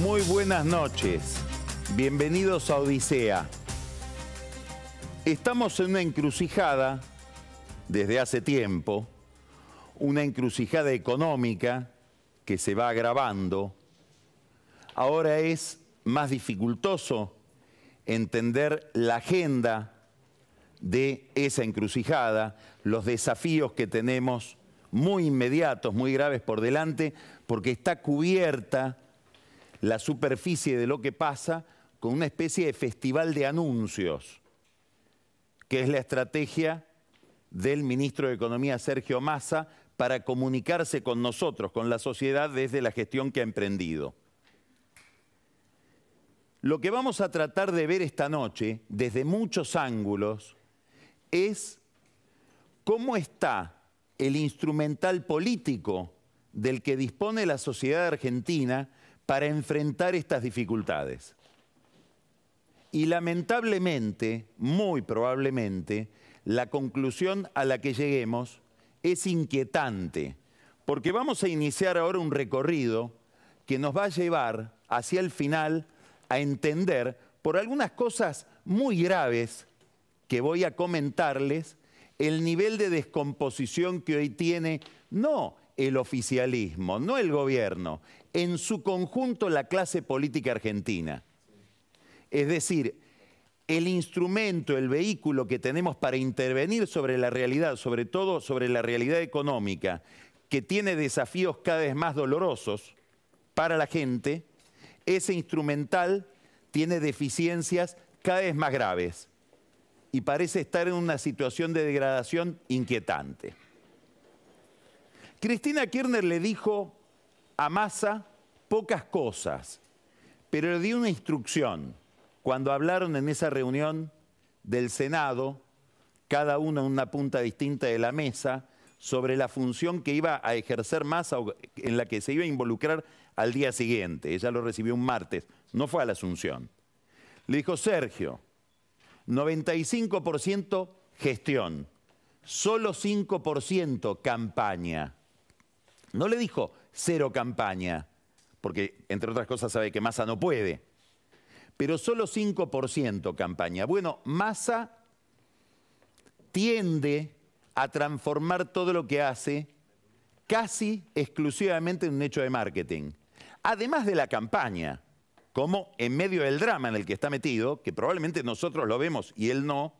Muy buenas noches. Bienvenidos a Odisea. Estamos en una encrucijada desde hace tiempo, una encrucijada económica que se va agravando. Ahora es más dificultoso entender la agenda de esa encrucijada, los desafíos que tenemos muy inmediatos, muy graves por delante, porque está cubierta la superficie de lo que pasa con una especie de festival de anuncios, que es la estrategia del ministro de Economía Sergio Massa para comunicarse con nosotros, con la sociedad, desde la gestión que ha emprendido. Lo que vamos a tratar de ver esta noche, desde muchos ángulos, es cómo está el instrumental político del que dispone la sociedad argentina para enfrentar estas dificultades. Y lamentablemente, muy probablemente, la conclusión a la que lleguemos es inquietante, porque vamos a iniciar ahora un recorrido que nos va a llevar hacia el final a entender por algunas cosas muy graves que voy a comentarles el nivel de descomposición que hoy tiene no el oficialismo, no el gobierno, en su conjunto la clase política argentina. Es decir, el instrumento, el vehículo que tenemos para intervenir sobre la realidad, sobre todo sobre la realidad económica, que tiene desafíos cada vez más dolorosos para la gente, ese instrumental tiene deficiencias cada vez más graves y parece estar en una situación de degradación inquietante. Cristina Kirchner le dijo Amasa pocas cosas, pero le dio una instrucción cuando hablaron en esa reunión del Senado, cada uno en una punta distinta de la mesa, sobre la función que iba a ejercer más en la que se iba a involucrar al día siguiente. Ella lo recibió un martes, no fue a la Asunción. Le dijo, Sergio, 95% gestión, solo 5% campaña. No le dijo cero campaña, porque entre otras cosas sabe que Massa no puede, pero solo 5% campaña. Bueno, Massa tiende a transformar todo lo que hace casi exclusivamente en un hecho de marketing, además de la campaña como en medio del drama en el que está metido, que probablemente nosotros lo vemos y él no,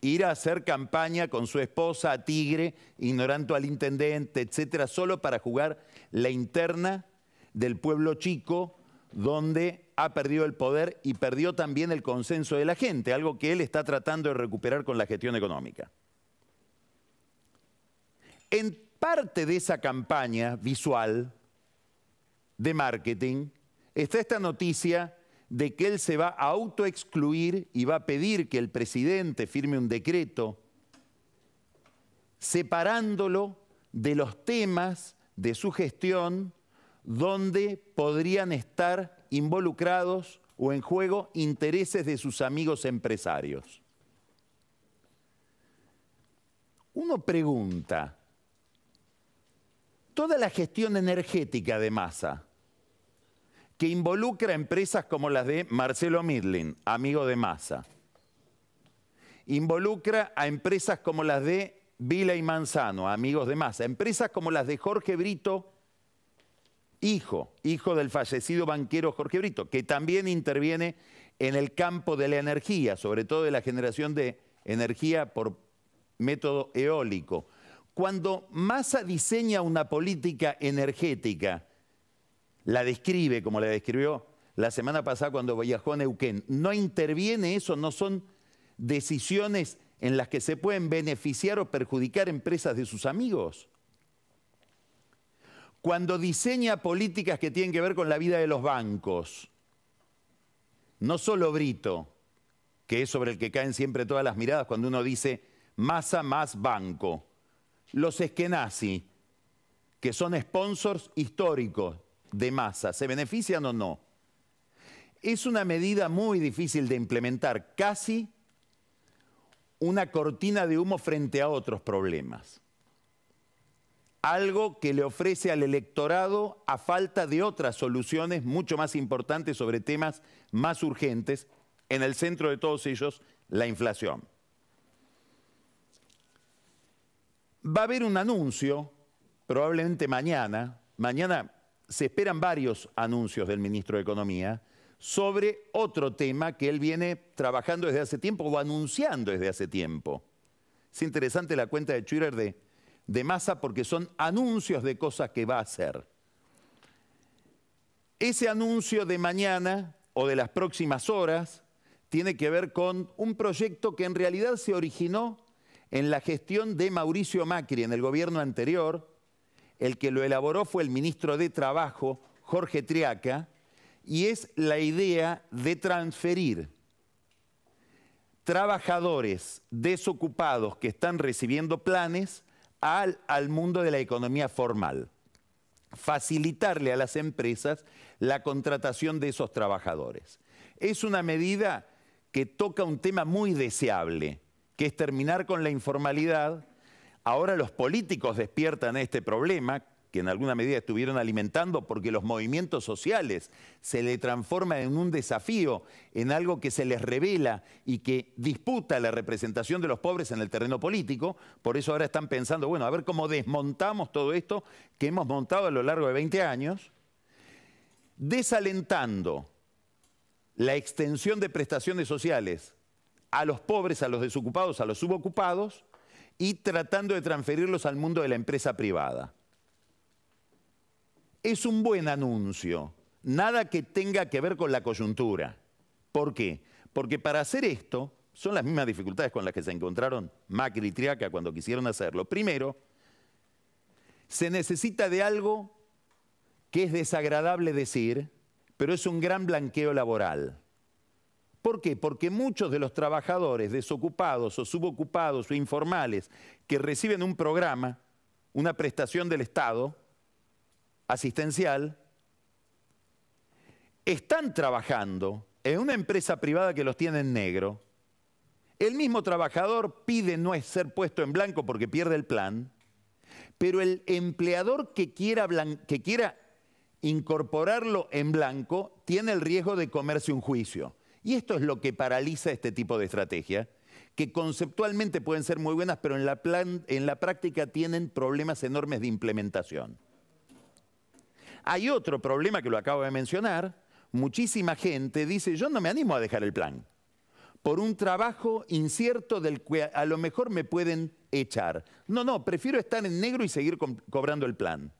ir a hacer campaña con su esposa a Tigre, ignorando al intendente, etcétera, solo para jugar la interna del pueblo chico donde ha perdido el poder y perdió también el consenso de la gente, algo que él está tratando de recuperar con la gestión económica. En parte de esa campaña visual de marketing está esta noticia de que él se va a autoexcluir y va a pedir que el presidente firme un decreto separándolo de los temas de su gestión donde podrían estar involucrados o en juego intereses de sus amigos empresarios. Uno pregunta, toda la gestión energética de masa? que involucra a empresas como las de Marcelo Midlin, amigo de Massa. Involucra a empresas como las de Vila y Manzano, amigos de Massa. Empresas como las de Jorge Brito, hijo, hijo del fallecido banquero Jorge Brito, que también interviene en el campo de la energía, sobre todo de la generación de energía por método eólico. Cuando Massa diseña una política energética la describe como la describió la semana pasada cuando viajó a Neuquén. No interviene eso, no son decisiones en las que se pueden beneficiar o perjudicar empresas de sus amigos. Cuando diseña políticas que tienen que ver con la vida de los bancos, no solo Brito, que es sobre el que caen siempre todas las miradas cuando uno dice masa más banco, los esquenazi, que son sponsors históricos de masa, ¿se benefician o no? Es una medida muy difícil de implementar, casi una cortina de humo frente a otros problemas. Algo que le ofrece al electorado a falta de otras soluciones mucho más importantes sobre temas más urgentes, en el centro de todos ellos la inflación. Va a haber un anuncio, probablemente mañana, mañana se esperan varios anuncios del ministro de Economía sobre otro tema que él viene trabajando desde hace tiempo o anunciando desde hace tiempo. Es interesante la cuenta de Twitter de, masa Massa porque son anuncios de cosas que va a hacer. Ese anuncio de mañana o de las próximas horas tiene que ver con un proyecto que en realidad se originó en la gestión de Mauricio Macri en el gobierno anterior, el que lo elaboró fue el ministro de Trabajo, Jorge Triaca, y es la idea de transferir trabajadores desocupados que están recibiendo planes al, al mundo de la economía formal facilitarle a las empresas la contratación de esos trabajadores. Es una medida que toca un tema muy deseable, que es terminar con la informalidad, Ahora los políticos despiertan este problema que en alguna medida estuvieron alimentando porque los movimientos sociales se le transforma en un desafío, en algo que se les revela y que disputa la representación de los pobres en el terreno político. Por eso ahora están pensando, bueno, a ver cómo desmontamos todo esto que hemos montado a lo largo de 20 años, desalentando la extensión de prestaciones sociales a los pobres, a los desocupados, a los subocupados, y tratando de transferirlos al mundo de la empresa privada. Es un buen anuncio, nada que tenga que ver con la coyuntura. ¿Por qué? Porque para hacer esto son las mismas dificultades con las que se encontraron Macri y Triaca cuando quisieron hacerlo. Primero, se necesita de algo que es desagradable decir, pero es un gran blanqueo laboral. ¿Por qué? Porque muchos de los trabajadores desocupados o subocupados o informales que reciben un programa, una prestación del Estado, asistencial, están trabajando en una empresa privada que los tiene en negro. El mismo trabajador pide no ser puesto en blanco porque pierde el plan, pero el empleador que quiera, incorporarlo en blanco tiene el riesgo de comerse un juicio. Y esto es lo que paraliza este tipo de estrategia, que conceptualmente pueden ser muy buenas, pero en la, práctica tienen problemas enormes de implementación. Hay otro problema que lo acabo de mencionar, muchísima gente dice, yo no me animo a dejar el plan, por un trabajo incierto del que a lo mejor me pueden echar. No, no, prefiero estar en negro y seguir cobrando el plan.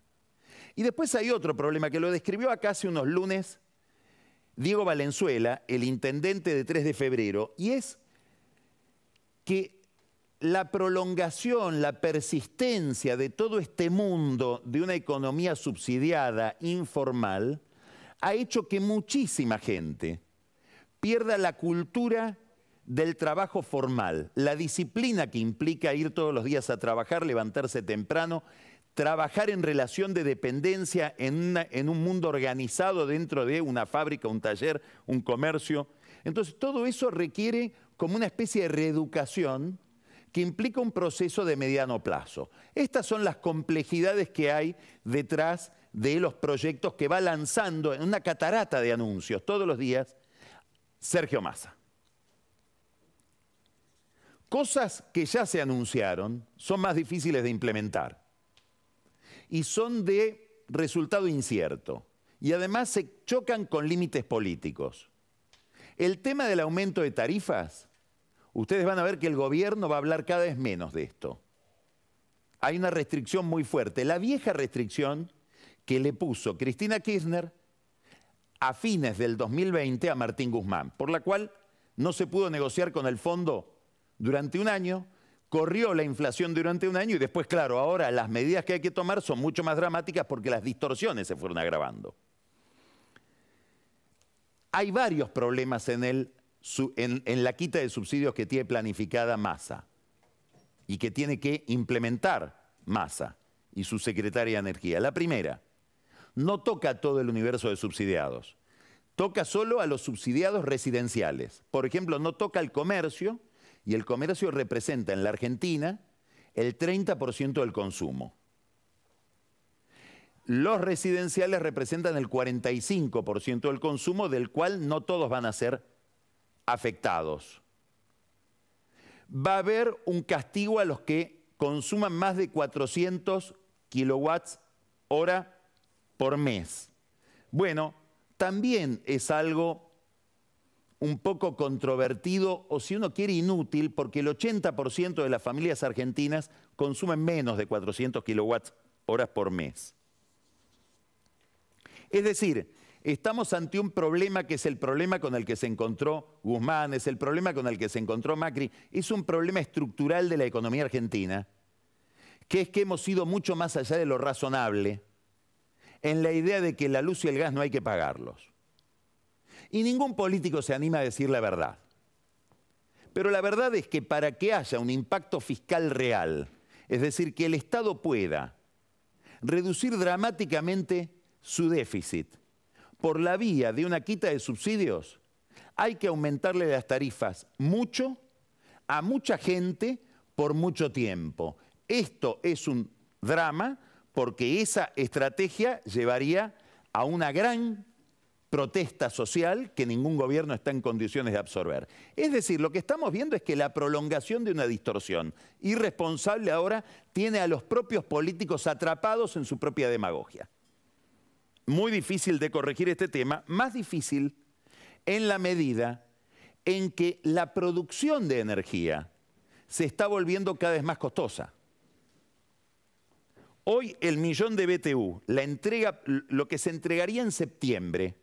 Y después hay otro problema que lo describió acá hace unos lunes Diego Valenzuela, el intendente de 3 de febrero, y es que la prolongación, la persistencia de todo este mundo de una economía subsidiada, informal, ha hecho que muchísima gente pierda la cultura del trabajo formal, la disciplina que implica ir todos los días a trabajar, levantarse temprano trabajar en relación de dependencia en, un mundo organizado dentro de una fábrica, un taller, un comercio. Entonces, todo eso requiere como una especie de reeducación que implica un proceso de mediano plazo. Estas son las complejidades que hay detrás de los proyectos que va lanzando en una catarata de anuncios todos los días Sergio Massa. Cosas que ya se anunciaron son más difíciles de implementar y son de resultado incierto. Y además se chocan con límites políticos. El tema del aumento de tarifas, ustedes van a ver que el gobierno va a hablar cada vez menos de esto. Hay una restricción muy fuerte, la vieja restricción que le puso Cristina Kirchner a fines del 2020 a Martín Guzmán, por la cual no se pudo negociar con el fondo durante un año, corrió la inflación durante un año y después, claro, ahora las medidas que hay que tomar son mucho más dramáticas porque las distorsiones se fueron agravando. Hay varios problemas en, el, la quita de subsidios que tiene planificada masa y que tiene que implementar masa y su secretaria de Energía. La primera, no toca todo el universo de subsidiados, toca solo a los subsidiados residenciales. Por ejemplo, no toca el comercio, y el comercio representa en la Argentina el 30% del consumo. Los residenciales representan el 45% del consumo, del cual no todos van a ser afectados. Va a haber un castigo a los que consuman más de 400 kilowatts hora por mes. Bueno, también es algo un poco controvertido o si uno quiere inútil, porque el 80% de las familias argentinas consumen menos de 400 kilowatts horas por mes. Es decir, estamos ante un problema que es el problema con el que se encontró Guzmán, es el problema con el que se encontró Macri, es un problema estructural de la economía argentina, que es que hemos ido mucho más allá de lo razonable en la idea de que la luz y el gas no hay que pagarlos. Y ningún político se anima a decir la verdad. Pero la verdad es que para que haya un impacto fiscal real, es decir, que el Estado pueda reducir dramáticamente su déficit por la vía de una quita de subsidios, hay que aumentarle las tarifas mucho a mucha gente por mucho tiempo. Esto es un drama porque esa estrategia llevaría a una gran protesta social que ningún gobierno está en condiciones de absorber. Es decir, lo que estamos viendo es que la prolongación de una distorsión irresponsable ahora tiene a los propios políticos atrapados en su propia demagogia. Muy difícil de corregir este tema, más difícil en la medida en que la producción de energía se está volviendo cada vez más costosa. Hoy el millón de BTU, la entrega, lo que se entregaría en septiembre,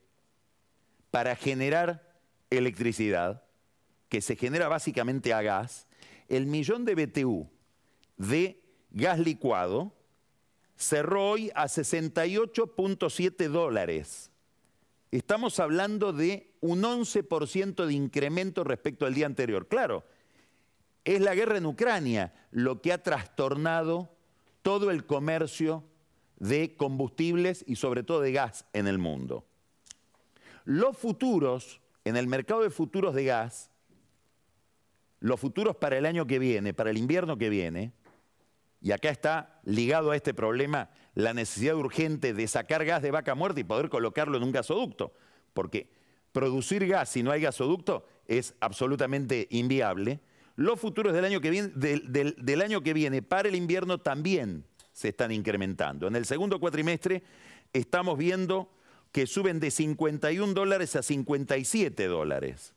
para generar electricidad, que se genera básicamente a gas, el millón de BTU de gas licuado cerró hoy a 68.7 dólares. Estamos hablando de un 11% de incremento respecto al día anterior. Claro, es la guerra en Ucrania lo que ha trastornado todo el comercio de combustibles y sobre todo de gas en el mundo. Los futuros, en el mercado de futuros de gas, los futuros para el año que viene, para el invierno que viene, y acá está ligado a este problema la necesidad urgente de sacar gas de vaca muerta y poder colocarlo en un gasoducto, porque producir gas si no hay gasoducto es absolutamente inviable. Los futuros del año que viene, del año que viene para el invierno también se están incrementando. En el segundo cuatrimestre estamos viendo que suben de 51 dólares a 57 dólares.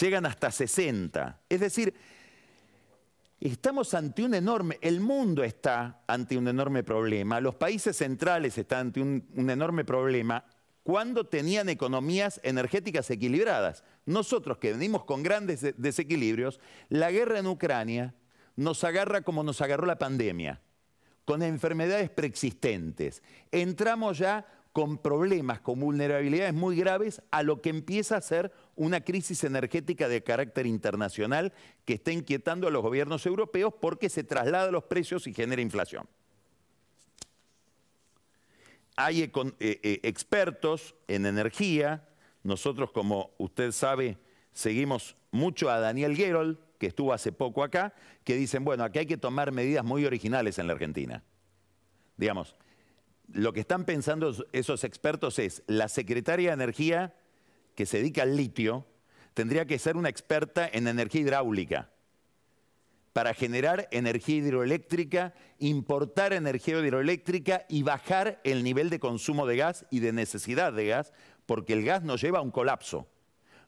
Llegan hasta 60. Es decir, Estamos ante un enorme, el mundo está ante un enorme problema, los países centrales están ante un, un, enorme problema cuando tenían economías energéticas equilibradas. Nosotros que venimos con grandes desequilibrios, la guerra en Ucrania nos agarra como nos agarró la pandemia, con enfermedades preexistentes. Entramos ya con problemas, con vulnerabilidades muy graves, a lo que empieza a ser una crisis energética de carácter internacional que está inquietando a los gobiernos europeos porque se traslada los precios y genera inflación. Hay eh, eh, expertos en energía, nosotros como usted sabe seguimos mucho a Daniel Gerold, que estuvo hace poco acá, que dicen, bueno, aquí hay que tomar medidas muy originales en la Argentina. Digamos, lo que están pensando esos expertos es, la secretaria de Energía que se dedica al litio tendría que ser una experta en energía hidráulica para generar energía hidroeléctrica, importar energía hidroeléctrica y bajar el nivel de consumo de gas y de necesidad de gas, porque el gas nos lleva a un colapso,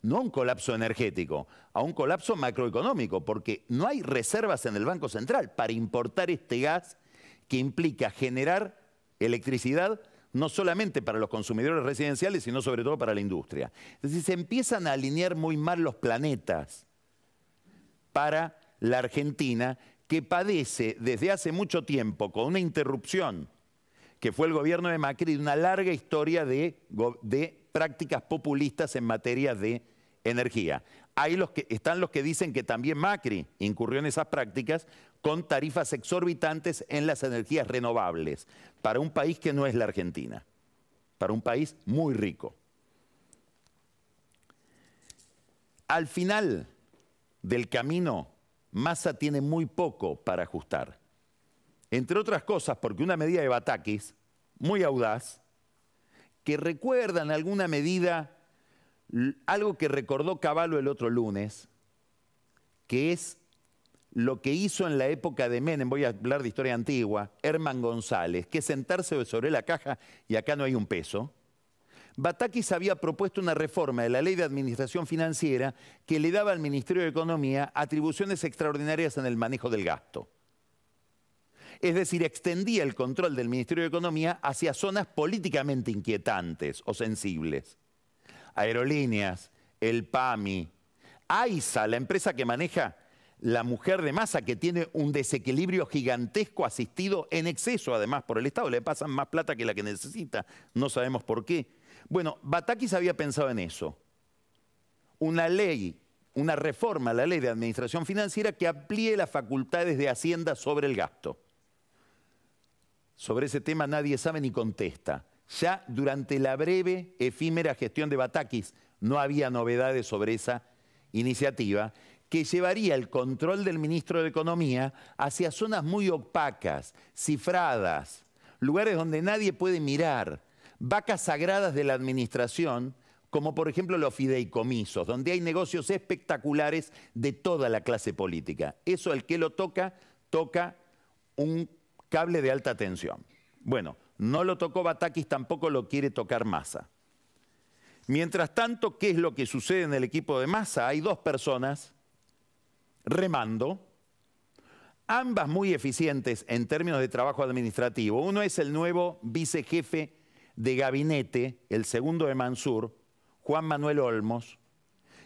no a un colapso energético, a un colapso macroeconómico, porque no hay reservas en el Banco Central para importar este gas que implica generar electricidad no solamente para los consumidores residenciales, sino sobre todo para la industria. Entonces se empiezan a alinear muy mal los planetas para la Argentina, que padece desde hace mucho tiempo, con una interrupción, que fue el gobierno de Macri, una larga historia de, prácticas populistas en materia de energía. Ahí los que, están los que dicen que también Macri incurrió en esas prácticas, con tarifas exorbitantes en las energías renovables, para un país que no es la Argentina, para un país muy rico. Al final del camino, Massa tiene muy poco para ajustar. Entre otras cosas, porque una medida de Batakis, muy audaz, que recuerda en alguna medida algo que recordó Caballo el otro lunes, que es lo que hizo en la época de Menem, voy a hablar de historia antigua, Herman González, que sentarse sobre la caja y acá no hay un peso, Batakis había propuesto una reforma de la ley de administración financiera que le daba al Ministerio de Economía atribuciones extraordinarias en el manejo del gasto. Es decir, extendía el control del Ministerio de Economía hacia zonas políticamente inquietantes o sensibles. Aerolíneas, el PAMI, AISA, la empresa que maneja la mujer de masa, que tiene un desequilibrio gigantesco asistido en exceso, además, por el Estado. Le pasan más plata que la que necesita. No sabemos por qué. Bueno, Batakis había pensado en eso. Una ley, una reforma a la ley de administración financiera que amplíe las facultades de Hacienda sobre el gasto. Sobre ese tema nadie sabe ni contesta. Ya durante la breve, efímera gestión de Batakis no había novedades sobre esa iniciativa que llevaría el control del ministro de Economía hacia zonas muy opacas, cifradas, lugares donde nadie puede mirar, vacas sagradas de la administración, como por ejemplo los fideicomisos, donde hay negocios espectaculares de toda la clase política. Eso al que lo toca, toca un cable de alta tensión. Bueno, no lo tocó Batakis, tampoco lo quiere tocar Massa. Mientras tanto, ¿qué es lo que sucede en el equipo de Massa? Hay dos personas remando, ambas muy eficientes en términos de trabajo administrativo. Uno es el nuevo vicejefe de gabinete, el segundo de Mansur, Juan Manuel Olmos,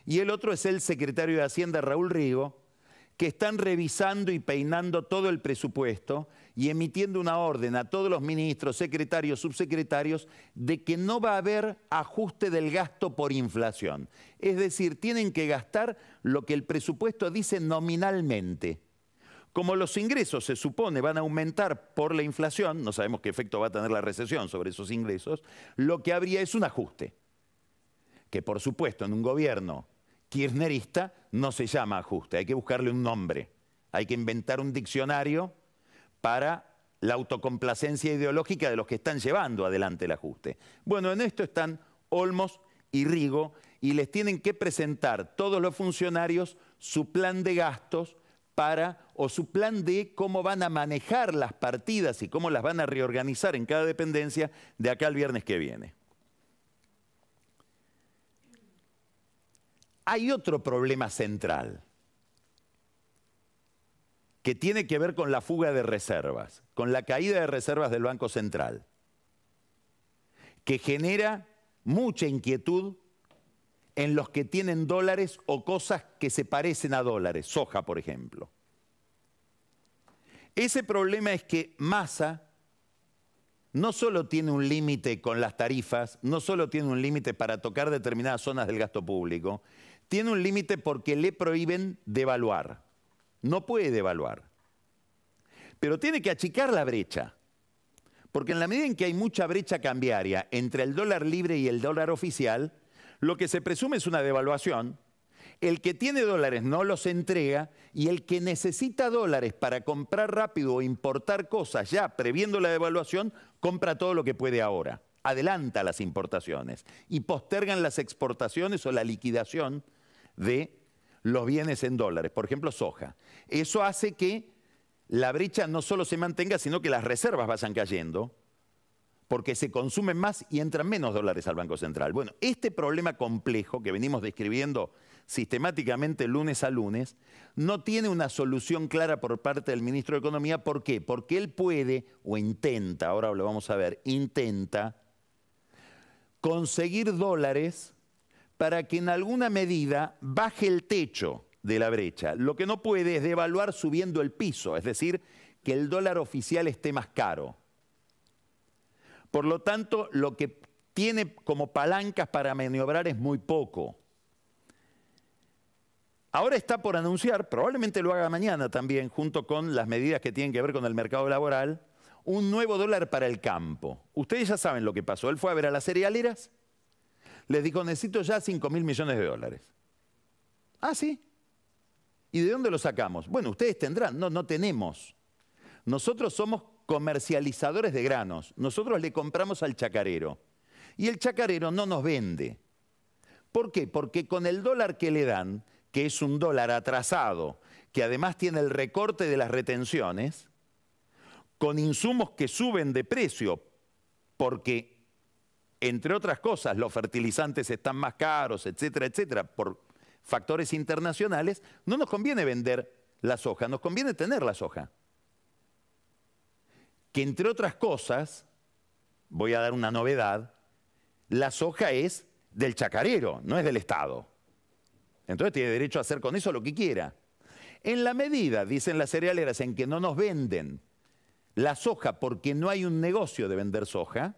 y el otro es el secretario de Hacienda, Raúl Rigo, que están revisando y peinando todo el presupuesto y emitiendo una orden a todos los ministros, secretarios, subsecretarios, de que no va a haber ajuste del gasto por inflación. Es decir, tienen que gastar lo que el presupuesto dice nominalmente. Como los ingresos se supone van a aumentar por la inflación, no sabemos qué efecto va a tener la recesión sobre esos ingresos, lo que habría es un ajuste, que por supuesto en un gobierno kirchnerista no se llama ajuste, hay que buscarle un nombre, hay que inventar un diccionario para la autocomplacencia ideológica de los que están llevando adelante el ajuste. Bueno, en esto están Olmos y Rigo y les tienen que presentar todos los funcionarios su plan de gastos para o su plan de cómo van a manejar las partidas y cómo las van a reorganizar en cada dependencia de acá al viernes que viene. Hay otro problema central que tiene que ver con la fuga de reservas, con la caída de reservas del Banco Central, que genera mucha inquietud en los que tienen dólares o cosas que se parecen a dólares, soja por ejemplo. Ese problema es que masa no solo tiene un límite con las tarifas, no solo tiene un límite para tocar determinadas zonas del gasto público, tiene un límite porque le prohíben devaluar. No puede devaluar. Pero tiene que achicar la brecha. Porque en la medida en que hay mucha brecha cambiaria entre el dólar libre y el dólar oficial, lo que se presume es una devaluación. El que tiene dólares no los entrega y el que necesita dólares para comprar rápido o importar cosas ya previendo la devaluación, compra todo lo que puede ahora. Adelanta las importaciones y postergan las exportaciones o la liquidación de los bienes en dólares, por ejemplo, soja. Eso hace que la brecha no solo se mantenga, sino que las reservas vayan cayendo porque se consumen más y entran menos dólares al Banco Central. Bueno, este problema complejo que venimos describiendo sistemáticamente lunes a lunes, no tiene una solución clara por parte del ministro de Economía. ¿Por qué? Porque él puede o intenta, ahora lo vamos a ver, intenta conseguir dólares para que en alguna medida baje el techo de la brecha. Lo que no puede es devaluar subiendo el piso, es decir, que el dólar oficial esté más caro. Por lo tanto, lo que tiene como palancas para maniobrar es muy poco. Ahora está por anunciar, probablemente lo haga mañana también, junto con las medidas que tienen que ver con el mercado laboral, un nuevo dólar para el campo. Ustedes ya saben lo que pasó. Él fue a ver a las cerealeras, les dijo, necesito ya 5 mil millones de dólares. Ah, sí. ¿Y de dónde lo sacamos? Bueno, ustedes tendrán. No, no tenemos. Nosotros somos comercializadores de granos. Nosotros le compramos al chacarero. Y el chacarero no nos vende. ¿Por qué? Porque con el dólar que le dan, que es un dólar atrasado, que además tiene el recorte de las retenciones, con insumos que suben de precio, porque, entre otras cosas, los fertilizantes están más caros, etcétera, etcétera, por factores internacionales, no nos conviene vender la soja, nos conviene tener la soja que entre otras cosas, voy a dar una novedad, la soja es del chacarero, no es del Estado. Entonces tiene derecho a hacer con eso lo que quiera. En la medida, dicen las cerealeras, en que no nos venden la soja porque no hay un negocio de vender soja,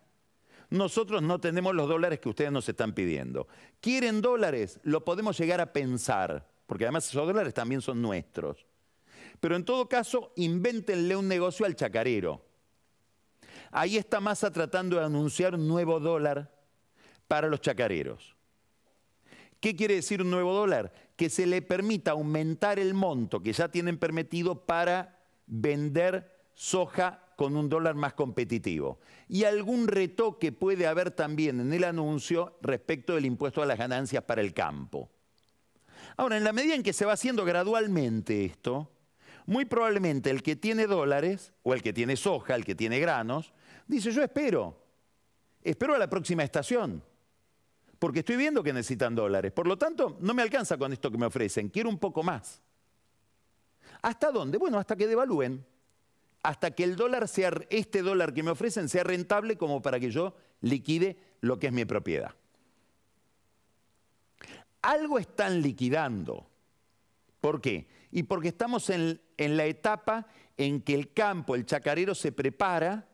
nosotros no tenemos los dólares que ustedes nos están pidiendo. ¿Quieren dólares? Lo podemos llegar a pensar, porque además esos dólares también son nuestros. Pero en todo caso, invéntenle un negocio al chacarero Ahí está Massa tratando de anunciar un nuevo dólar para los chacareros. ¿Qué quiere decir un nuevo dólar? Que se le permita aumentar el monto que ya tienen permitido para vender soja con un dólar más competitivo. Y algún retoque puede haber también en el anuncio respecto del impuesto a las ganancias para el campo. Ahora, en la medida en que se va haciendo gradualmente esto, muy probablemente el que tiene dólares, o el que tiene soja, el que tiene granos, Dice, yo espero, espero a la próxima estación, porque estoy viendo que necesitan dólares. Por lo tanto, no me alcanza con esto que me ofrecen, quiero un poco más. ¿Hasta dónde? Bueno, hasta que devalúen, hasta que el dólar sea, este dólar que me ofrecen sea rentable como para que yo liquide lo que es mi propiedad. Algo están liquidando. ¿Por qué? Y porque estamos en la etapa en que el campo, el chacarero se prepara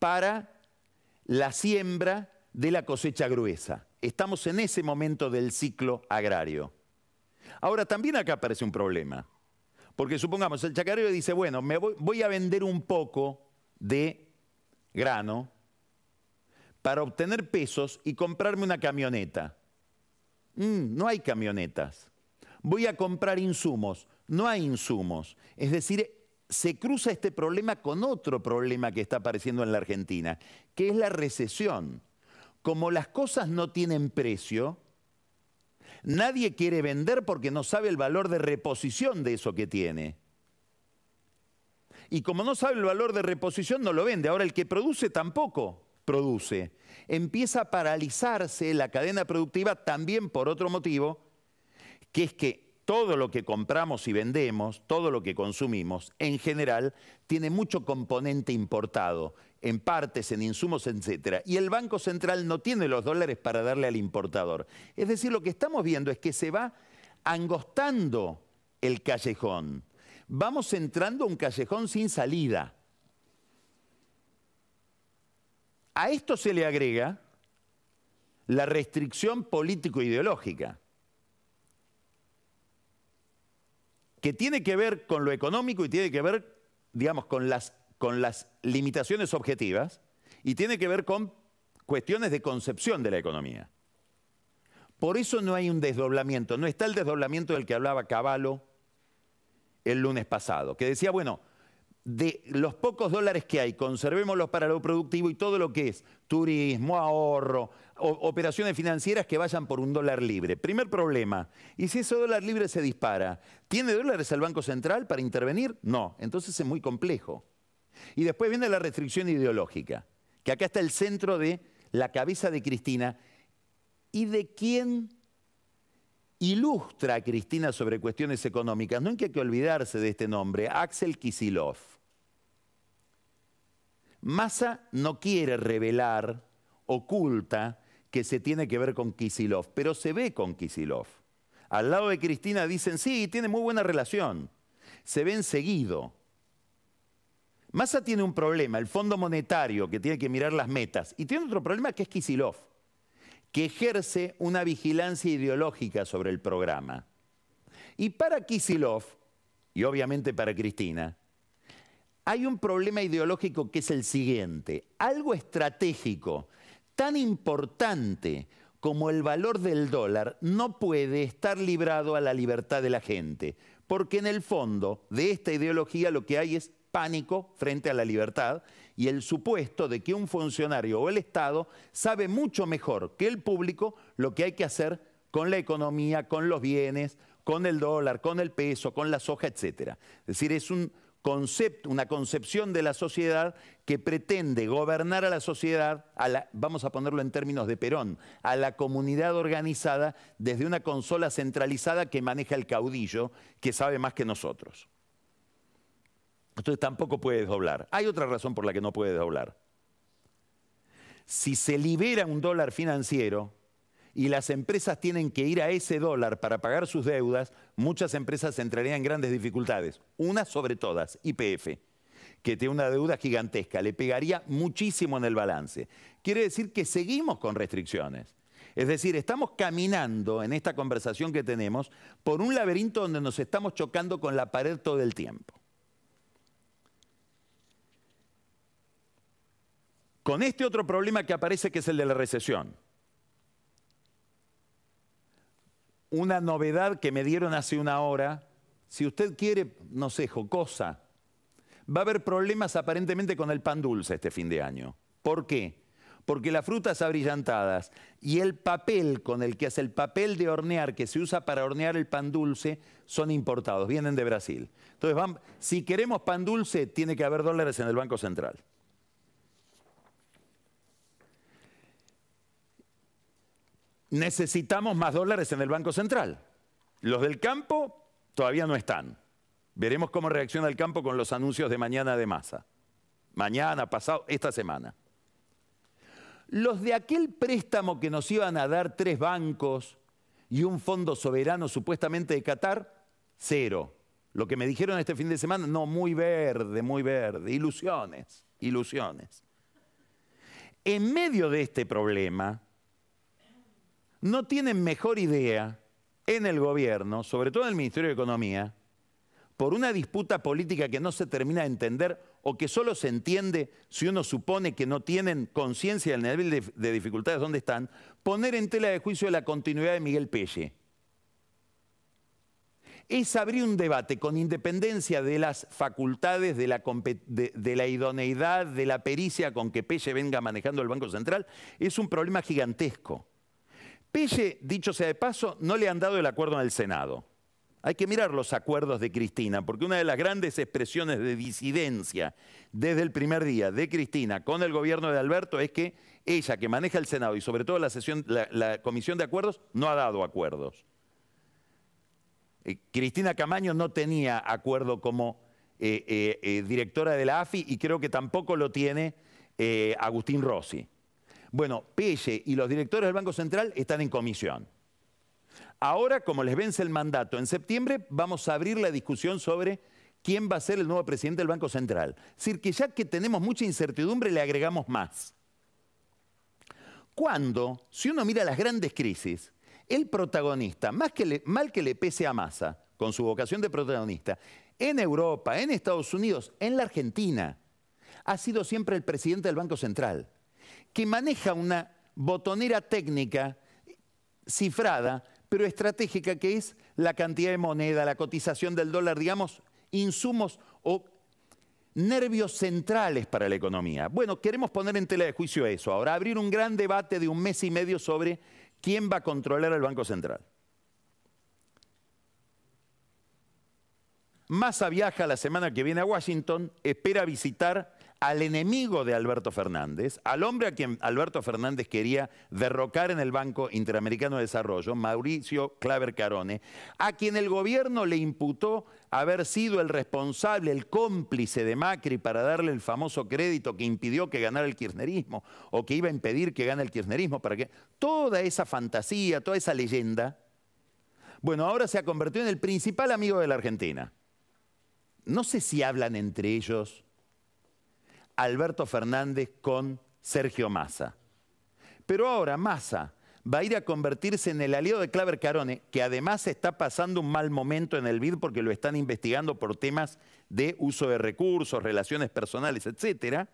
para la siembra de la cosecha gruesa. Estamos en ese momento del ciclo agrario. Ahora, también acá aparece un problema, porque supongamos, el chacarero dice, bueno, me voy, a vender un poco de grano para obtener pesos y comprarme una camioneta. Mm, no hay camionetas. Voy a comprar insumos. No hay insumos. Es decir, se cruza este problema con otro problema que está apareciendo en la Argentina, que es la recesión. Como las cosas no tienen precio, nadie quiere vender porque no sabe el valor de reposición de eso que tiene. Y como no sabe el valor de reposición, no lo vende. Ahora el que produce tampoco produce. Empieza a paralizarse la cadena productiva también por otro motivo, que es que todo lo que compramos y vendemos, todo lo que consumimos, en general, tiene mucho componente importado, en partes, en insumos, etc. Y el Banco Central no tiene los dólares para darle al importador. Es decir, lo que estamos viendo es que se va angostando el callejón. Vamos entrando a un callejón sin salida. A esto se le agrega la restricción político-ideológica. que tiene que ver con lo económico y tiene que ver, digamos, con las, con las limitaciones objetivas y tiene que ver con cuestiones de concepción de la economía. Por eso no hay un desdoblamiento, no está el desdoblamiento del que hablaba Caballo el lunes pasado, que decía, bueno, de los pocos dólares que hay, conservémoslos para lo productivo y todo lo que es turismo, ahorro, operaciones financieras que vayan por un dólar libre. Primer problema, ¿y si ese dólar libre se dispara? ¿Tiene dólares el Banco Central para intervenir? No, entonces es muy complejo. Y después viene la restricción ideológica, que acá está el centro de la cabeza de Cristina y de quién ilustra a Cristina sobre cuestiones económicas. No hay que olvidarse de este nombre, Axel Kisilov Massa no quiere revelar, oculta, que se tiene que ver con Kisilov, pero se ve con Kisilov. Al lado de Cristina dicen, sí, tiene muy buena relación. Se ven seguido. Massa tiene un problema, el Fondo Monetario, que tiene que mirar las metas, y tiene otro problema que es Kisilov, que ejerce una vigilancia ideológica sobre el programa. Y para Kisilov, y obviamente para Cristina, hay un problema ideológico que es el siguiente. Algo estratégico tan importante como el valor del dólar no puede estar librado a la libertad de la gente, porque en el fondo de esta ideología lo que hay es pánico frente a la libertad y el supuesto de que un funcionario o el Estado sabe mucho mejor que el público lo que hay que hacer con la economía, con los bienes, con el dólar, con el peso, con la soja, etc. Es decir, es un concepto una concepción de la sociedad que pretende gobernar a la sociedad, a vamos a ponerlo en términos de Perón, a la comunidad organizada desde una consola centralizada que maneja el caudillo, que sabe más que nosotros. Entonces tampoco puede doblar. Hay otra razón por la que no puede doblar. Si se libera un dólar financiero, y las empresas tienen que ir a ese dólar para pagar sus deudas, muchas empresas entrarían en grandes dificultades. Una sobre todas, IPF, que tiene una deuda gigantesca, le pegaría muchísimo en el balance. Quiere decir que seguimos con restricciones. Es decir, estamos caminando en esta conversación que tenemos por un laberinto donde nos estamos chocando con la pared todo el tiempo. Con este otro problema que aparece que es el de la recesión. una novedad que me dieron hace una hora, si usted quiere, no sé, jocosa, va a haber problemas aparentemente con el pan dulce este fin de año. ¿Por qué? Porque las frutas abrillantadas y el papel con el que hace el papel de hornear, que se usa para hornear el pan dulce, son importados, vienen de Brasil. Entonces, si queremos pan dulce, tiene que haber dólares en el Banco Central. necesitamos más dólares en el Banco Central. Los del campo todavía no están. Veremos cómo reacciona el campo con los anuncios de mañana de masa. Mañana, pasado, esta semana. Los de aquel préstamo que nos iban a dar tres bancos y un fondo soberano supuestamente de Qatar, cero. Lo que me dijeron este fin de semana, no, muy verde, muy verde. Ilusiones, ilusiones. En medio de este problema, no tienen mejor idea en el gobierno, sobre todo en el Ministerio de Economía, por una disputa política que no se termina de entender o que solo se entiende si uno supone que no tienen conciencia del nivel de, dificultades donde están, poner en tela de juicio la continuidad de Miguel Pelle. Es abrir un debate con independencia de las facultades, de la idoneidad, de la pericia con que Pelle venga manejando el Banco Central, es un problema gigantesco. Pelle, dicho sea de paso, no le han dado el acuerdo en el Senado. Hay que mirar los acuerdos de Cristina, porque una de las grandes expresiones de disidencia desde el primer día de Cristina con el gobierno de Alberto es que ella, que maneja el Senado y sobre todo la, Comisión de Acuerdos, no ha dado acuerdos. Eh, Cristina Camaño no tenía acuerdo como eh, eh, directora de la AFI y creo que tampoco lo tiene Agustín Rossi. Bueno, Pelle y los directores del Banco Central están en comisión. Ahora, como les vence el mandato en septiembre, vamos a abrir la discusión sobre quién va a ser el nuevo presidente del Banco Central. Es decir, que ya que tenemos mucha incertidumbre, le agregamos más. Cuando, si uno mira las grandes crisis, el protagonista, más que mal que le pese a masa, con su vocación de protagonista, en Europa, en Estados Unidos, en la Argentina, ha sido siempre el presidente del Banco Central que maneja una botonera técnica cifrada, pero estratégica, que es la cantidad de moneda, la cotización del dólar, digamos, insumos o nervios centrales para la economía. Bueno, queremos poner en tela de juicio eso. Ahora, abrir un gran debate de un mes y medio sobre quién va a controlar el Banco Central. Massa viaja la semana que viene a Washington, espera visitar al enemigo de Alberto Fernández, al hombre a quien Alberto Fernández quería derrocar en el Banco Interamericano de Desarrollo, Mauricio Claver Carone, a quien el gobierno le imputó haber sido el responsable, el cómplice de Macri para darle el famoso crédito que impidió que ganara el kirchnerismo o que iba a impedir que gane el kirchnerismo para que toda esa fantasía, toda esa leyenda, bueno, ahora se ha convertido en el principal amigo de la Argentina. No sé si hablan entre ellos Alberto Fernández con Sergio Massa. Pero ahora Massa va a ir a convertirse en el aliado de Claver Carone, que además está pasando un mal momento en el BID porque lo están investigando por temas de uso de recursos, relaciones personales, etc.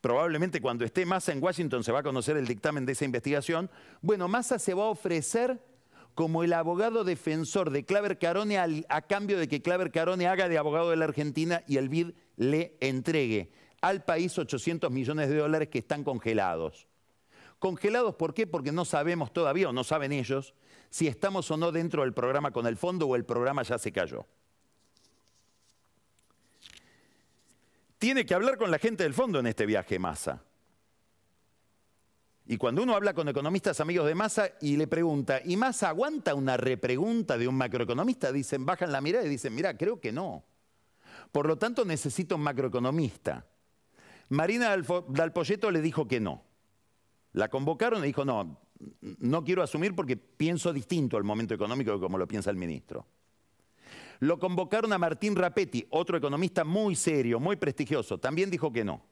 Probablemente cuando esté Massa en Washington se va a conocer el dictamen de esa investigación. Bueno, Massa se va a ofrecer como el abogado defensor de Claver Carone a cambio de que Claver Carone haga de abogado de la Argentina y el BID le entregue al país 800 millones de dólares que están congelados. Congelados, ¿por qué? Porque no sabemos todavía, o no saben ellos, si estamos o no dentro del programa con el fondo o el programa ya se cayó. Tiene que hablar con la gente del fondo en este viaje, Massa. Y cuando uno habla con economistas amigos de Massa y le pregunta, ¿y Massa aguanta una repregunta de un macroeconomista? Dicen, bajan la mirada y dicen, mira, creo que no. Por lo tanto, necesito un macroeconomista. Marina Dalpolleto le dijo que no. La convocaron y dijo, no, no quiero asumir porque pienso distinto al momento económico de como lo piensa el ministro. Lo convocaron a Martín Rapetti, otro economista muy serio, muy prestigioso, también dijo que no.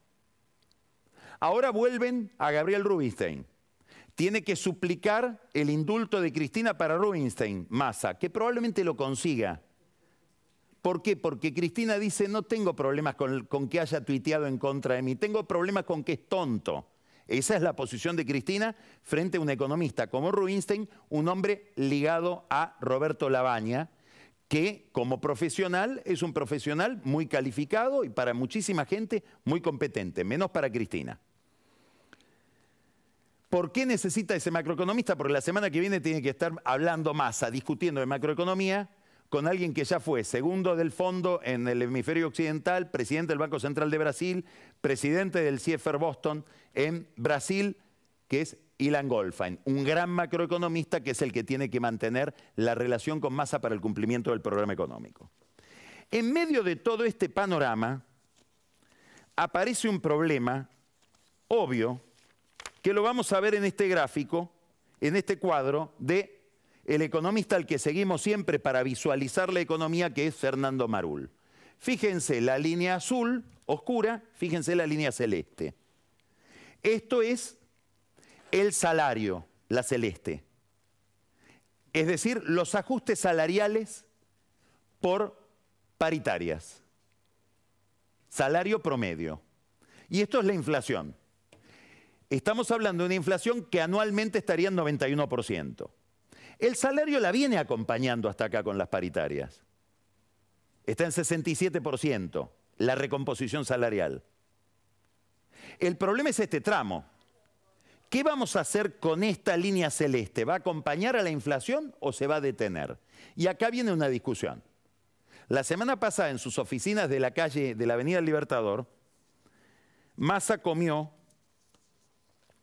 Ahora vuelven a Gabriel Rubinstein. Tiene que suplicar el indulto de Cristina para Rubinstein, Massa, que probablemente lo consiga. ¿Por qué? Porque Cristina dice, no tengo problemas con, que haya tuiteado en contra de mí, tengo problemas con que es tonto. Esa es la posición de Cristina frente a un economista como Rubinstein, un hombre ligado a Roberto Labaña, que como profesional es un profesional muy calificado y para muchísima gente muy competente, menos para Cristina. ¿Por qué necesita ese macroeconomista? Porque la semana que viene tiene que estar hablando masa, discutiendo de macroeconomía, con alguien que ya fue segundo del fondo en el hemisferio occidental, presidente del Banco Central de Brasil, presidente del CFR Boston en Brasil, que es Ilan Goldfein, un gran macroeconomista que es el que tiene que mantener la relación con masa para el cumplimiento del programa económico. En medio de todo este panorama aparece un problema obvio que lo vamos a ver en este gráfico, en este cuadro de el economista al que seguimos siempre para visualizar la economía, que es Fernando Marul. Fíjense la línea azul, oscura, fíjense la línea celeste. Esto es el salario, la celeste. Es decir, los ajustes salariales por paritarias. Salario promedio. Y esto es la inflación. Estamos hablando de una inflación que anualmente estaría en 91%. El salario la viene acompañando hasta acá con las paritarias. Está en 67% la recomposición salarial. El problema es este tramo. ¿Qué vamos a hacer con esta línea celeste? ¿Va a acompañar a la inflación o se va a detener? Y acá viene una discusión. La semana pasada en sus oficinas de la calle de la Avenida Libertador, Massa comió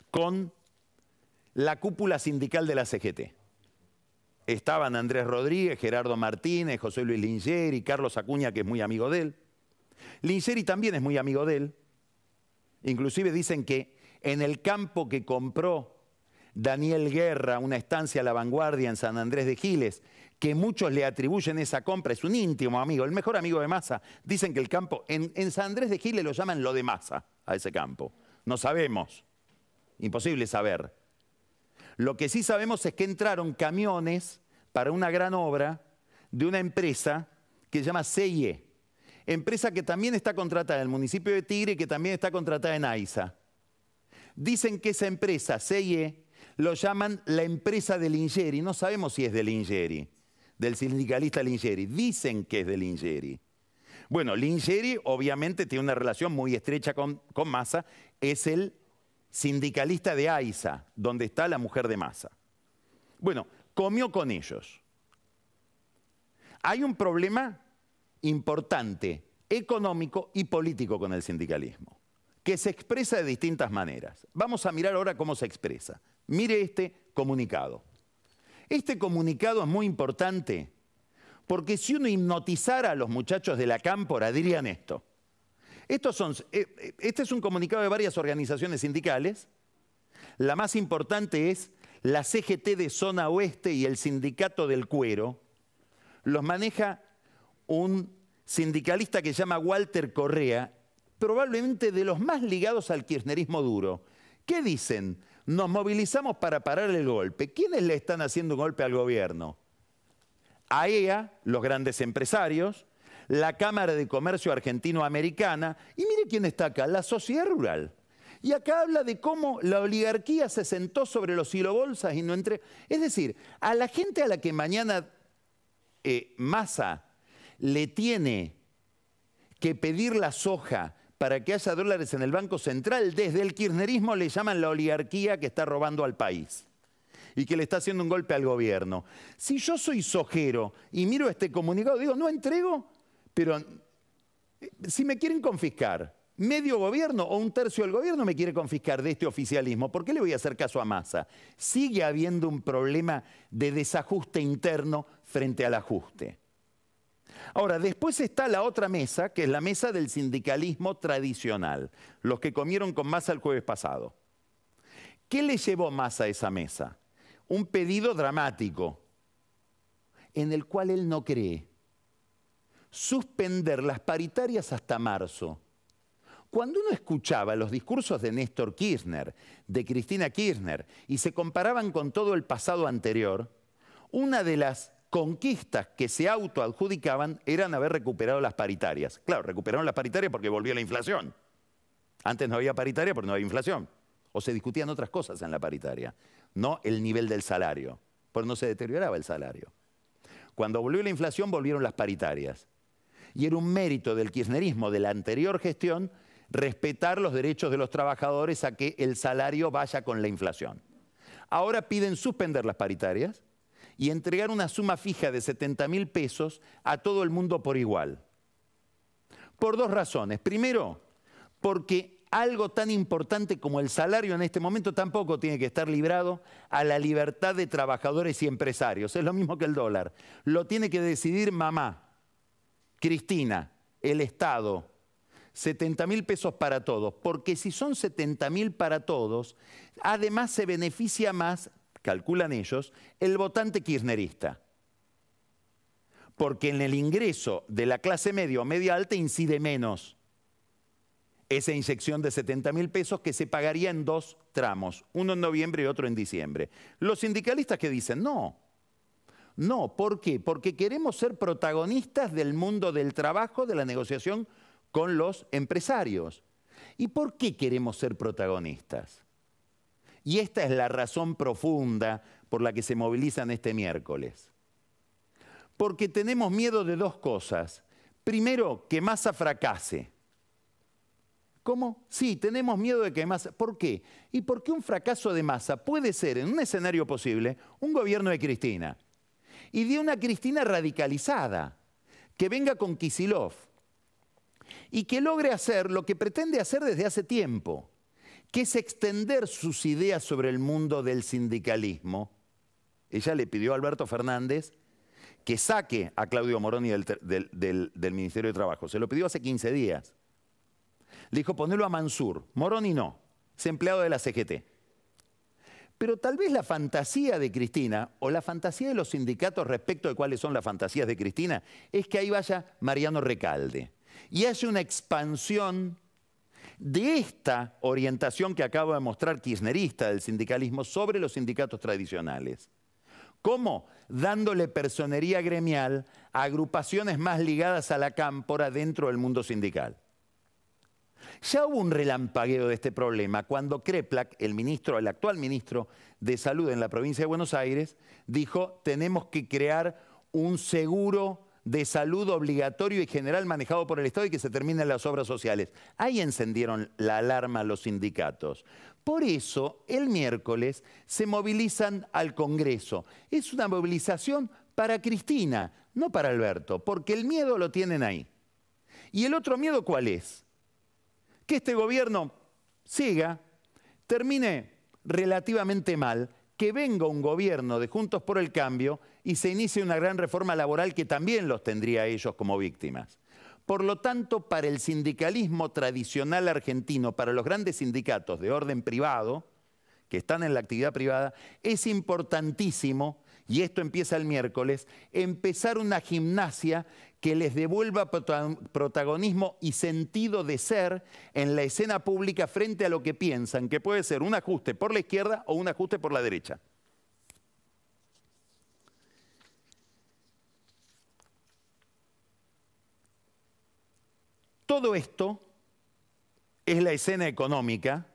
con la cúpula sindical de la CGT estaban Andrés Rodríguez, Gerardo Martínez, José Luis y Carlos Acuña, que es muy amigo de él. Lingeri también es muy amigo de él. Inclusive dicen que en el campo que compró Daniel Guerra, una estancia a la vanguardia en San Andrés de Giles, que muchos le atribuyen esa compra, es un íntimo amigo, el mejor amigo de Massa. Dicen que el campo, en, en San Andrés de Giles lo llaman lo de Massa, a ese campo. No sabemos, imposible saber. Lo que sí sabemos es que entraron camiones para una gran obra de una empresa que se llama CIE, empresa que también está contratada en el municipio de Tigre y que también está contratada en AISA. Dicen que esa empresa, CIE, lo llaman la empresa del Lingeri. no sabemos si es de Lingeri, del sindicalista Lingeri, dicen que es de Lingeri. Bueno, Lingeri obviamente tiene una relación muy estrecha con, con Massa, es el sindicalista de AISA, donde está la mujer de masa. Bueno, comió con ellos. Hay un problema importante, económico y político con el sindicalismo, que se expresa de distintas maneras. Vamos a mirar ahora cómo se expresa. Mire este comunicado. Este comunicado es muy importante porque si uno hipnotizara a los muchachos de la cámpora, dirían esto. Estos son, eh, eh, este es un comunicado de varias organizaciones sindicales. La más importante es la CGT de Zona Oeste y el Sindicato del Cuero. Los maneja un sindicalista que se llama Walter Correa, probablemente de los más ligados al kirchnerismo duro. ¿Qué dicen? Nos movilizamos para parar el golpe. ¿Quiénes le están haciendo un golpe al gobierno? AEA, e los grandes empresarios, la Cámara de Comercio Argentino-Americana, y mire quién está acá, la sociedad rural. Y acá habla de cómo la oligarquía se sentó sobre los silobolsas y no entre... Es decir, a la gente a la que mañana eh, Massa le tiene que pedir la soja para que haya dólares en el Banco Central, desde el kirchnerismo le llaman la oligarquía que está robando al país y que le está haciendo un golpe al gobierno. Si yo soy sojero y miro este comunicado, digo, no entrego pero eh, si me quieren confiscar medio gobierno o un tercio del gobierno me quiere confiscar de este oficialismo, ¿por qué le voy a hacer caso a Massa? Sigue habiendo un problema de desajuste interno frente al ajuste. Ahora, después está la otra mesa, que es la mesa del sindicalismo tradicional, los que comieron con Masa el jueves pasado. ¿Qué le llevó Massa a esa mesa? Un pedido dramático, en el cual él no cree suspender las paritarias hasta marzo. Cuando uno escuchaba los discursos de Néstor Kirchner, de Cristina Kirchner, y se comparaban con todo el pasado anterior, una de las conquistas que se autoadjudicaban eran haber recuperado las paritarias. Claro, recuperaron las paritarias porque volvió la inflación. Antes no había paritaria porque no había inflación. O se discutían otras cosas en la paritaria, no el nivel del salario, porque no se deterioraba el salario. Cuando volvió la inflación, volvieron las paritarias y era un mérito del kirchnerismo de la anterior gestión respetar los derechos de los trabajadores a que el salario vaya con la inflación. Ahora piden suspender las paritarias y entregar una suma fija de 70 mil pesos a todo el mundo por igual. Por dos razones. Primero, porque algo tan importante como el salario en este momento tampoco tiene que estar librado a la libertad de trabajadores y empresarios. Es lo mismo que el dólar. Lo tiene que decidir mamá, Cristina, el Estado, 70 mil pesos para todos, porque si son 70 mil para todos, además se beneficia más, calculan ellos, el votante kirchnerista. Porque en el ingreso de la clase media o media alta incide menos esa inyección de 70 mil pesos que se pagaría en dos tramos, uno en noviembre y otro en diciembre. Los sindicalistas que dicen, no, no, ¿por qué? Porque queremos ser protagonistas del mundo del trabajo, de la negociación con los empresarios. ¿Y por qué queremos ser protagonistas? Y esta es la razón profunda por la que se movilizan este miércoles. Porque tenemos miedo de dos cosas. Primero, que masa fracase. ¿Cómo? Sí, tenemos miedo de que masa. ¿Por qué? Y porque un fracaso de masa puede ser, en un escenario posible, un gobierno de Cristina y de una Cristina radicalizada, que venga con Kisilov y que logre hacer lo que pretende hacer desde hace tiempo, que es extender sus ideas sobre el mundo del sindicalismo. Ella le pidió a Alberto Fernández que saque a Claudio Moroni del, del Ministerio de Trabajo. Se lo pidió hace 15 días. Le dijo, ponelo a Mansur. Moroni no, es empleado de la CGT. Pero tal vez la fantasía de Cristina o la fantasía de los sindicatos respecto de cuáles son las fantasías de Cristina es que ahí vaya Mariano Recalde y hace una expansión de esta orientación que acaba de mostrar kirchnerista del sindicalismo sobre los sindicatos tradicionales. ¿Cómo? Dándole personería gremial a agrupaciones más ligadas a la cámpora dentro del mundo sindical. Ya hubo un relampagueo de este problema cuando Kreplak, el ministro, el actual ministro de Salud en la provincia de Buenos Aires, dijo, tenemos que crear un seguro de salud obligatorio y general manejado por el Estado y que se terminen las obras sociales. Ahí encendieron la alarma los sindicatos. Por eso, el miércoles se movilizan al Congreso. Es una movilización para Cristina, no para Alberto, porque el miedo lo tienen ahí. ¿Y el otro miedo cuál es? que este gobierno siga, termine relativamente mal, que venga un gobierno de Juntos por el Cambio y se inicie una gran reforma laboral que también los tendría ellos como víctimas. Por lo tanto, para el sindicalismo tradicional argentino, para los grandes sindicatos de orden privado, que están en la actividad privada, es importantísimo, y esto empieza el miércoles, empezar una gimnasia que les devuelva protagonismo y sentido de ser en la escena pública frente a lo que piensan, que puede ser un ajuste por la izquierda o un ajuste por la derecha. Todo esto es la escena económica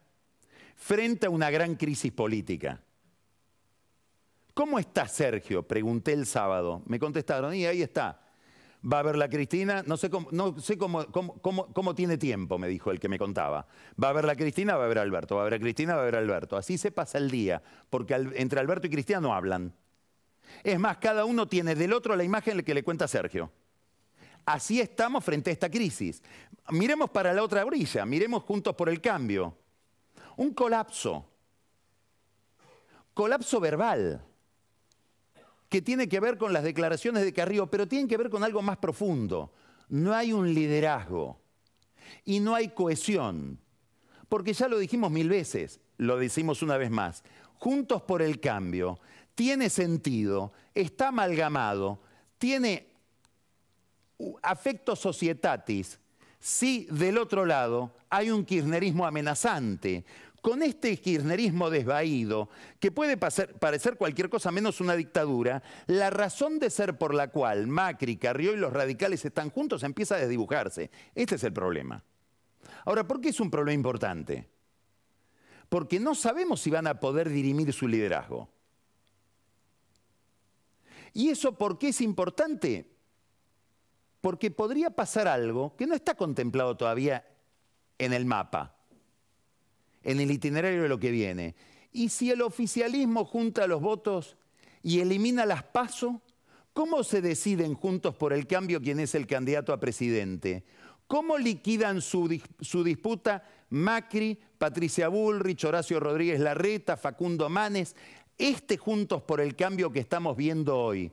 frente a una gran crisis política. ¿Cómo está Sergio? Pregunté el sábado. Me contestaron, y ahí está, va a la Cristina, no sé, cómo, no sé cómo, tiene tiempo, me dijo el que me contaba. Va a la Cristina, va a ver Alberto, va a ver a Cristina, va a ver Alberto. Así se pasa el día, porque entre Alberto y Cristina no hablan. Es más, cada uno tiene del otro la imagen que le cuenta Sergio. Así estamos frente a esta crisis. Miremos para la otra orilla, miremos juntos por el cambio. Un colapso. Colapso verbal que tiene que ver con las declaraciones de Carrillo, pero tiene que ver con algo más profundo. No hay un liderazgo y no hay cohesión, porque ya lo dijimos mil veces, lo decimos una vez más, juntos por el cambio, tiene sentido, está amalgamado, tiene afecto societatis, si del otro lado hay un kirchnerismo amenazante, con este kirchnerismo desvaído, que puede parecer cualquier cosa menos una dictadura, la razón de ser por la cual Macri, Carrió y los radicales están juntos empieza a desdibujarse. Este es el problema. Ahora, ¿por qué es un problema importante? Porque no sabemos si van a poder dirimir su liderazgo. ¿Y eso por qué es importante? Porque podría pasar algo que no está contemplado todavía en el mapa en el itinerario de lo que viene. Y si el oficialismo junta los votos y elimina las pasos, ¿cómo se deciden juntos por el cambio quién es el candidato a presidente? ¿Cómo liquidan su, su disputa Macri, Patricia Bullrich, Horacio Rodríguez Larreta, Facundo Manes? Este Juntos por el Cambio que estamos viendo hoy,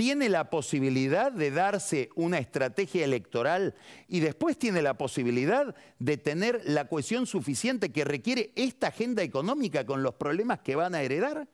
tiene la posibilidad de darse una estrategia electoral y después tiene la posibilidad de tener la cohesión suficiente que requiere esta agenda económica con los problemas que van a heredar,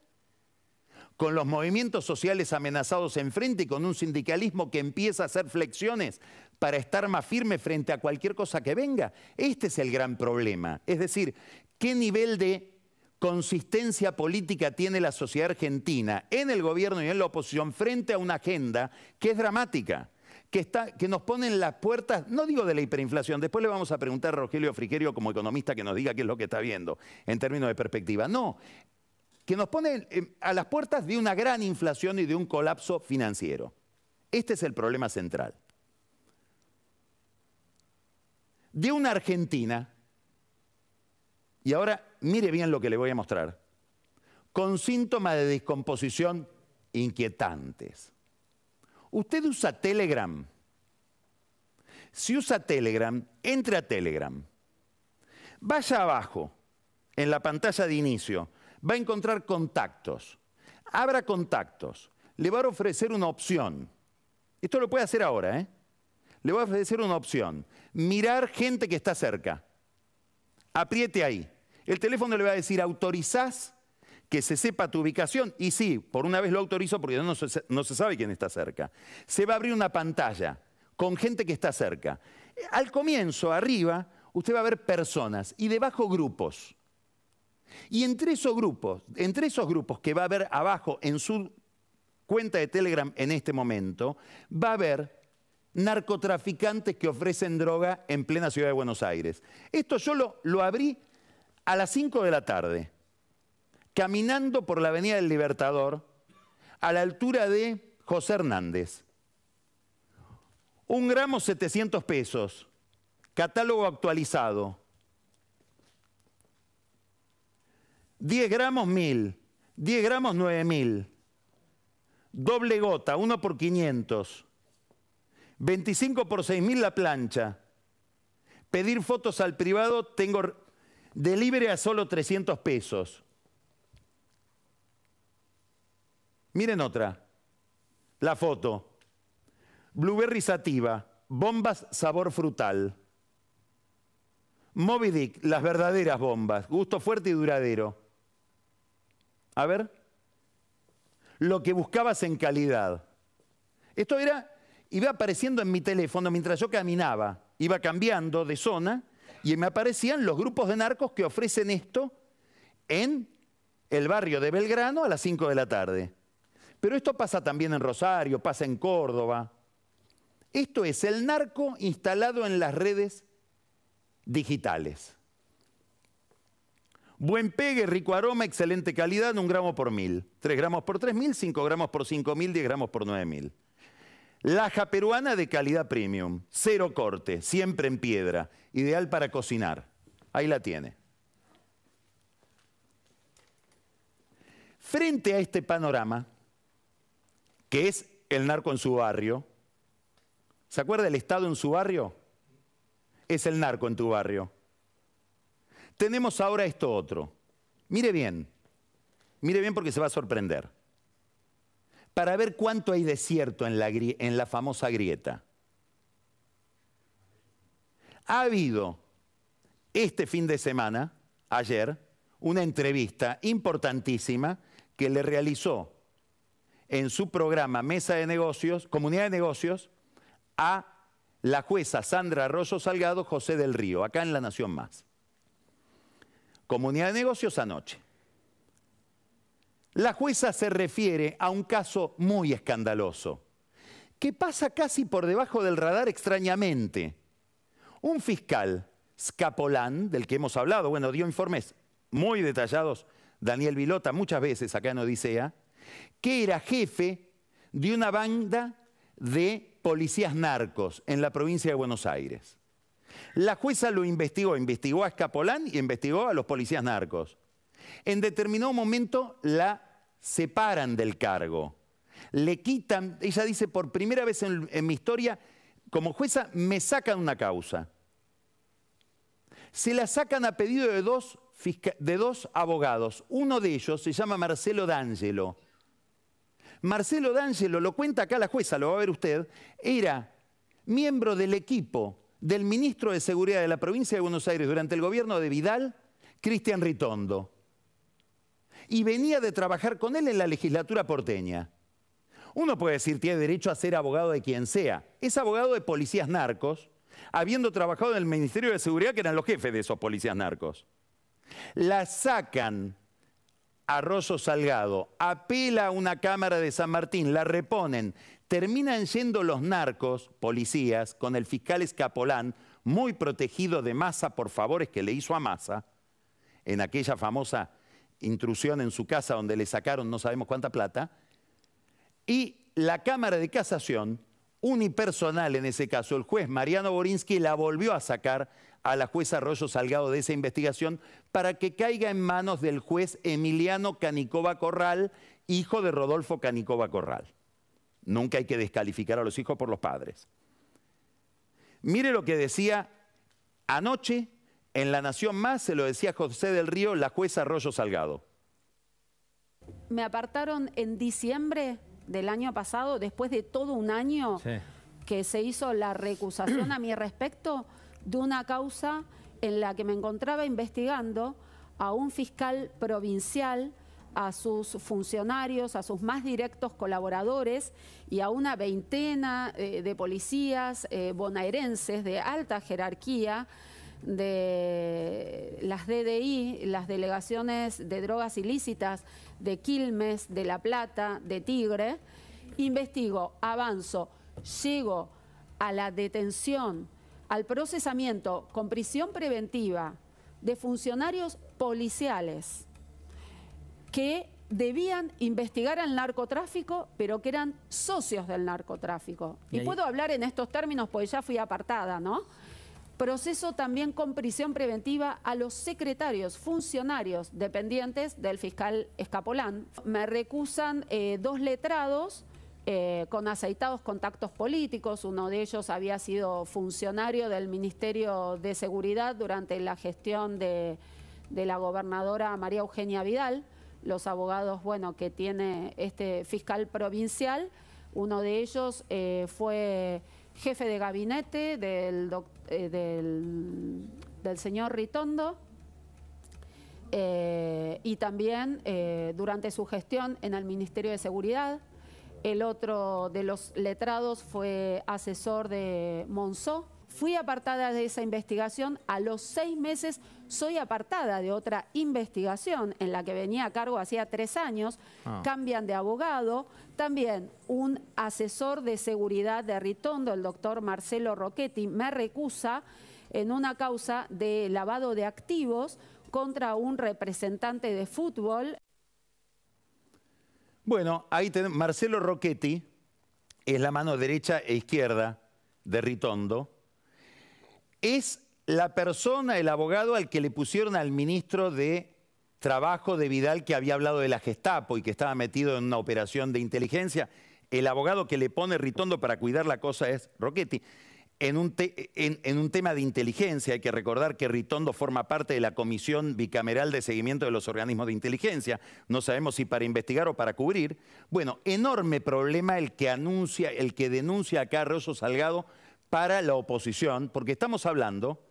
con los movimientos sociales amenazados enfrente y con un sindicalismo que empieza a hacer flexiones para estar más firme frente a cualquier cosa que venga. Este es el gran problema. Es decir, ¿qué nivel de consistencia política tiene la sociedad argentina en el gobierno y en la oposición frente a una agenda que es dramática, que, está, que nos las puertas, no digo de la hiperinflación, después le vamos a preguntar a Rogelio Frigerio como economista que nos diga qué es lo que está viendo en términos de perspectiva. No, que nos pone a las puertas de una gran inflación y de un colapso financiero. Este es el problema central. De una Argentina, y ahora Mire bien lo que le voy a mostrar. Con síntomas de descomposición inquietantes. Usted usa Telegram. Si usa Telegram, entre a Telegram. Vaya abajo, en la pantalla de inicio, va a encontrar contactos. Abra contactos. Le va a ofrecer una opción. Esto lo puede hacer ahora, ¿eh? Le va a ofrecer una opción. Mirar gente que está cerca. Apriete ahí. El teléfono le va a decir, ¿autorizás que se sepa tu ubicación? Y sí, por una vez lo autorizo porque no se, sabe quién está cerca. Se va a abrir una pantalla con gente que está cerca. Al comienzo, arriba, usted va a ver personas y debajo grupos. Y entre esos grupos, entre esos grupos que va a ver abajo en su cuenta de Telegram en este momento, va a haber narcotraficantes que ofrecen droga en plena ciudad de Buenos Aires. Esto yo lo, lo abrí a las 5 de la tarde, caminando por la Avenida del Libertador, a la altura de José Hernández. Un gramo 700 pesos, catálogo actualizado. 10 gramos 1000, 10 gramos 9000. Doble gota, 1 por 500. 25 por 6000 la plancha. Pedir fotos al privado, tengo Delibre a solo 300 pesos. Miren otra. La foto. Blueberry sativa, bombas sabor frutal. Moby Dick, las verdaderas bombas, gusto fuerte y duradero. A ver. Lo que buscabas en calidad. Esto era, iba apareciendo en mi teléfono mientras yo caminaba. Iba cambiando de zona y me aparecían los grupos de narcos que ofrecen esto en el barrio de Belgrano a las 5 de la tarde. Pero esto pasa también en Rosario, pasa en Córdoba. Esto es el narco instalado en las redes digitales. Buen pegue, rico aroma, excelente calidad, un gramo por mil. 3 gramos por mil, 5 gramos por mil, 10 gramos por mil. Laja peruana de calidad premium, cero corte, siempre en piedra, ideal para cocinar. Ahí la tiene. Frente a este panorama, que es el narco en su barrio, ¿se acuerda el Estado en su barrio? Es el narco en tu barrio. Tenemos ahora esto otro. Mire bien, mire bien porque se va a sorprender para ver cuánto hay desierto en la, en la famosa grieta. Ha habido este fin de semana, ayer, una entrevista importantísima que le realizó en su programa Mesa de Negocios, Comunidad de Negocios, a la jueza Sandra Arroyo Salgado José del Río, acá en La Nación Más. Comunidad de Negocios anoche. La jueza se refiere a un caso muy escandaloso, que pasa casi por debajo del radar extrañamente. Un fiscal, Scapolán, del que hemos hablado, bueno, dio informes muy detallados, Daniel Vilota muchas veces acá en Odisea, que era jefe de una banda de policías narcos en la provincia de Buenos Aires. La jueza lo investigó, investigó a Escapolán y investigó a los policías narcos. En determinado momento la separan del cargo, le quitan, ella dice, por primera vez en, mi historia, como jueza, me sacan una causa. Se la sacan a pedido de dos, de dos abogados. Uno de ellos se llama Marcelo D'Angelo. Marcelo D'Angelo, lo cuenta acá la jueza, lo va a ver usted, era miembro del equipo del ministro de Seguridad de la provincia de Buenos Aires durante el gobierno de Vidal, Cristian Ritondo y venía de trabajar con él en la legislatura porteña. Uno puede decir tiene derecho a ser abogado de quien sea. Es abogado de policías narcos, habiendo trabajado en el Ministerio de Seguridad, que eran los jefes de esos policías narcos. La sacan a Rosso Salgado, apela a una cámara de San Martín, la reponen, terminan yendo los narcos, policías, con el fiscal Escapolán, muy protegido de Massa por favores que le hizo a Massa, en aquella famosa intrusión en su casa donde le sacaron no sabemos cuánta plata, y la Cámara de Casación, unipersonal en ese caso, el juez Mariano Borinsky la volvió a sacar a la jueza Arroyo Salgado de esa investigación para que caiga en manos del juez Emiliano Canicoba Corral, hijo de Rodolfo Canicoba Corral. Nunca hay que descalificar a los hijos por los padres. Mire lo que decía anoche en La Nación Más se lo decía José del Río, la jueza Arroyo Salgado. Me apartaron en diciembre del año pasado, después de todo un año que se hizo la recusación a mi respecto de una causa en la que me encontraba investigando a un fiscal provincial, a sus funcionarios, a sus más directos colaboradores y a una veintena eh, de policías eh, bonaerenses de alta jerarquía de las DDI, las delegaciones de drogas ilícitas de Quilmes, de La Plata, de Tigre, investigo, avanzo, llego a la detención, al procesamiento con prisión preventiva de funcionarios policiales que debían investigar al narcotráfico, pero que eran socios del narcotráfico. Y, y puedo hablar en estos términos porque ya fui apartada, ¿no? Proceso también con prisión preventiva a los secretarios, funcionarios dependientes del fiscal Escapolán. Me recusan eh, dos letrados eh, con aceitados contactos políticos. Uno de ellos había sido funcionario del Ministerio de Seguridad durante la gestión de, la gobernadora María Eugenia Vidal. Los abogados, bueno, que tiene este fiscal provincial. Uno de ellos eh, fue jefe de gabinete del, eh, del, señor Ritondo. Eh, y también eh, durante su gestión en el Ministerio de Seguridad. El otro de los letrados fue asesor de Monzó. Fui apartada de esa investigación a los seis meses soy apartada de otra investigación en la que venía a cargo hacía tres años, ah. cambian de abogado, también un asesor de seguridad de Ritondo, el doctor Marcelo Rochetti, me recusa en una causa de lavado de activos contra un representante de fútbol. Bueno, ahí tenemos, Marcelo Rochetti es la mano derecha e izquierda de Ritondo. Es la persona, el abogado al que le pusieron al ministro de Trabajo de Vidal que había hablado de la Gestapo y que estaba metido en una operación de inteligencia, el abogado que le pone Ritondo para cuidar la cosa es Roquetti. En un, tema de inteligencia, hay que recordar que Ritondo forma parte de la Comisión Bicameral de Seguimiento de los Organismos de Inteligencia, no sabemos si para investigar o para cubrir. Bueno, enorme problema el que anuncia, el que denuncia acá Rosso Salgado para la oposición, porque estamos hablando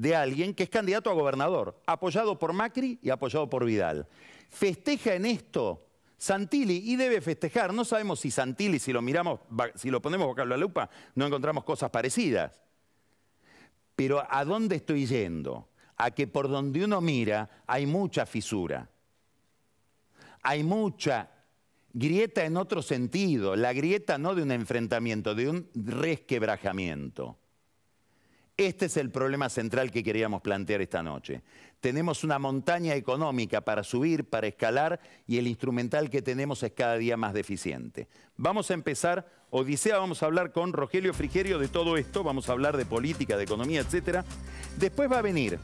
de alguien que es candidato a gobernador, apoyado por Macri y apoyado por Vidal. Festeja en esto Santilli y debe festejar. No sabemos si Santilli, si lo miramos, si lo ponemos bajo la lupa, no encontramos cosas parecidas. Pero ¿a dónde estoy yendo? A que por donde uno mira hay mucha fisura. Hay mucha grieta en otro sentido. La grieta no de un enfrentamiento, de un resquebrajamiento. Este es el problema central que queríamos plantear esta noche. Tenemos una montaña económica para subir, para escalar, y el instrumental que tenemos es cada día más deficiente. Vamos a empezar, Odisea, vamos a hablar con Rogelio Frigerio de todo esto, vamos a hablar de política, de economía, etc. Después va a venir